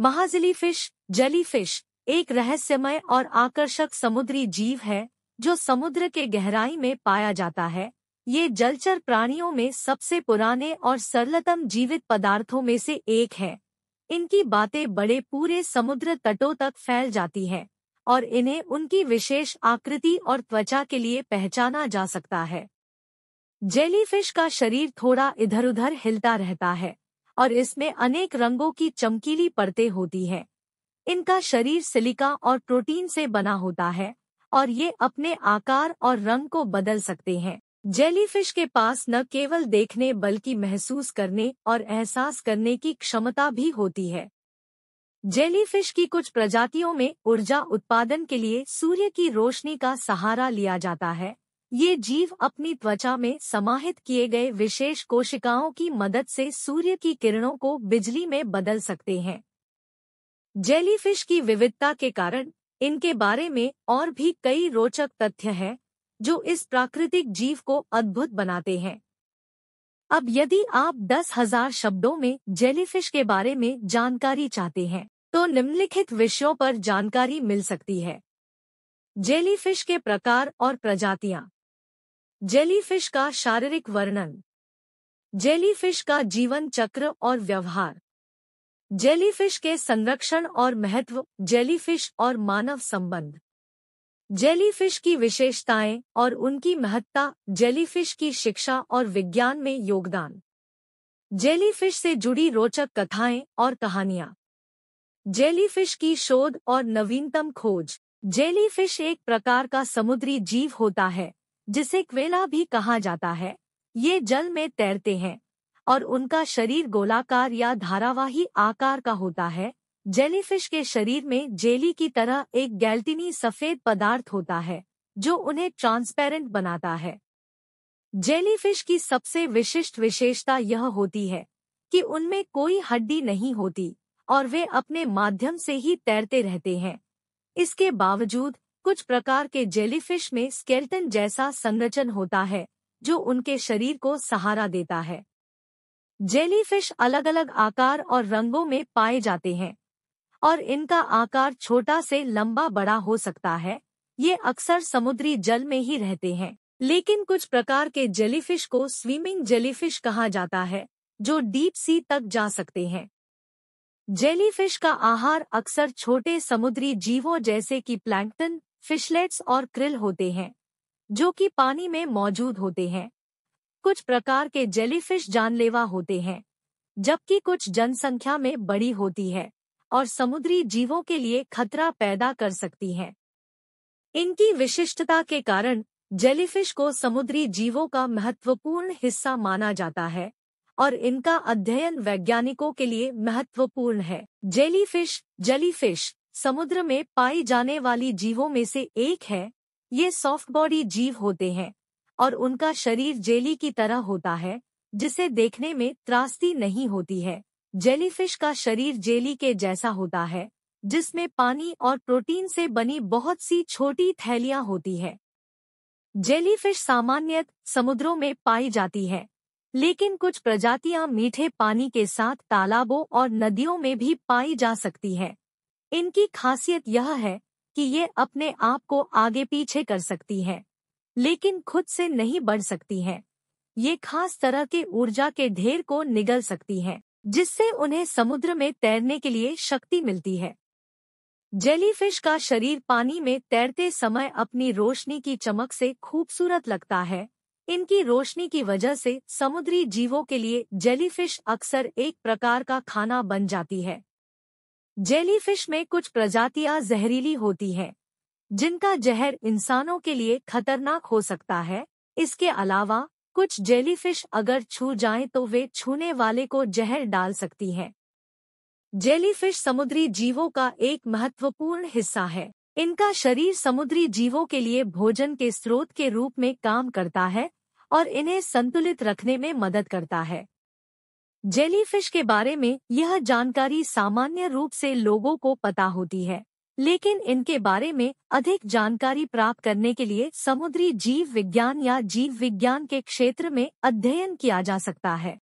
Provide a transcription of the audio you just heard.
महाजली fish जली fish एक रहस्यमय और आकर्षक समुद्री जीव है जो समुद्र के गहराई में पाया जाता है ये जलचर प्राणियों में सबसे पुराने और सरलतम जीवित पदार्थों में से एक है इनकी बातें बड़े पूरे समुद्र तटों तक फैल जाती हैं और इन्हें उनकी विशेष आकृति और त्वचा के लिए पहचाना जा सकता है जेलीफिश का शरीर थोड़ा इधर उधर हिलता रहता है और इसमें अनेक रंगों की चमकीली परतें होती हैं। इनका शरीर सिलिका और प्रोटीन से बना होता है और ये अपने आकार और रंग को बदल सकते हैं जेलीफिश के पास न केवल देखने बल्कि महसूस करने और एहसास करने की क्षमता भी होती है जेलीफिश की कुछ प्रजातियों में ऊर्जा उत्पादन के लिए सूर्य की रोशनी का सहारा लिया जाता है ये जीव अपनी त्वचा में समाहित किए गए विशेष कोशिकाओं की मदद से सूर्य की किरणों को बिजली में बदल सकते हैं जेलीफिश की विविधता के कारण इनके बारे में और भी कई रोचक तथ्य हैं जो इस प्राकृतिक जीव को अद्भुत बनाते हैं अब यदि आप दस हजार शब्दों में जेलीफिश के बारे में जानकारी चाहते हैं तो निम्नलिखित विषयों पर जानकारी मिल सकती है जेलीफिश के प्रकार और प्रजातियां जेलीफिश का शारीरिक वर्णन जेलीफिश का जीवन चक्र और व्यवहार जेलीफिश के संरक्षण और महत्व जेलीफिश और मानव संबंध जेलीफिश की विशेषताएं और उनकी महत्ता जेलीफिश की शिक्षा और विज्ञान में योगदान जेलीफिश से जुड़ी रोचक कथाएं और कहानियां जेलीफिश की शोध और नवीनतम खोज जेलीफिश एक प्रकार का समुद्री जीव होता है जिसे क्वेला भी कहा जाता है ये जल में तैरते हैं और उनका शरीर गोलाकार या धारावाही आकार का होता है जेलीफिश के शरीर में जेली की तरह एक गैल्टिनी सफेद पदार्थ होता है जो उन्हें ट्रांसपेरेंट बनाता है जेलीफिश की सबसे विशिष्ट विशेषता यह होती है कि उनमें कोई हड्डी नहीं होती और वे अपने माध्यम से ही तैरते रहते हैं इसके बावजूद कुछ प्रकार के जेलीफिश में स्केल्टन जैसा संरचन होता है जो उनके शरीर को सहारा देता है जेलीफिश अलग अलग आकार और रंगों में पाए जाते हैं और इनका आकार छोटा से लंबा बड़ा हो सकता है ये अक्सर समुद्री जल में ही रहते हैं लेकिन कुछ प्रकार के जेलीफिश को स्विमिंग जेलीफिश कहा जाता है जो डीप सी तक जा सकते हैं जेलीफिश का आहार अक्सर छोटे समुद्री जीवों जैसे कि प्लैंकटन फिशलेट्स और क्रिल होते हैं जो कि पानी में मौजूद होते हैं कुछ प्रकार के जेलीफिश जानलेवा होते हैं जबकि कुछ जनसंख्या में बड़ी होती है और समुद्री जीवों के लिए खतरा पैदा कर सकती हैं इनकी विशिष्टता के कारण जेलीफिश को समुद्री जीवों का महत्वपूर्ण हिस्सा माना जाता है और इनका अध्ययन वैज्ञानिकों के लिए महत्वपूर्ण है जेलीफिश जेलीफिश समुद्र में पाई जाने वाली जीवों में से एक है ये सॉफ्ट बॉडी जीव होते हैं और उनका शरीर जेली की तरह होता है जिसे देखने में त्रास्ती नहीं होती है जेलीफिश का शरीर जेली के जैसा होता है जिसमें पानी और प्रोटीन से बनी बहुत सी छोटी थैलियां होती है जेलीफिश सामान्यत समुद्रों में पाई जाती है लेकिन कुछ प्रजातियां मीठे पानी के साथ तालाबों और नदियों में भी पाई जा सकती है इनकी खासियत यह है कि ये अपने आप को आगे पीछे कर सकती हैं, लेकिन खुद से नहीं बढ़ सकती हैं। ये खास तरह के ऊर्जा के ढेर को निगल सकती हैं, जिससे उन्हें समुद्र में तैरने के लिए शक्ति मिलती है जेलीफिश का शरीर पानी में तैरते समय अपनी रोशनी की चमक से खूबसूरत लगता है इनकी रोशनी की वजह से समुद्री जीवों के लिए जेलीफिश अक्सर एक प्रकार का खाना बन जाती है जेलीफिश में कुछ प्रजातियां जहरीली होती हैं जिनका जहर इंसानों के लिए खतरनाक हो सकता है इसके अलावा कुछ जेलीफिश अगर छू जाएं तो वे छूने वाले को जहर डाल सकती हैं जेलीफिश समुद्री जीवों का एक महत्वपूर्ण हिस्सा है इनका शरीर समुद्री जीवों के लिए भोजन के स्रोत के रूप में काम करता है और इन्हें संतुलित रखने में मदद करता है जेलीफिश के बारे में यह जानकारी सामान्य रूप से लोगों को पता होती है लेकिन इनके बारे में अधिक जानकारी प्राप्त करने के लिए समुद्री जीव विज्ञान या जीव विज्ञान के क्षेत्र में अध्ययन किया जा सकता है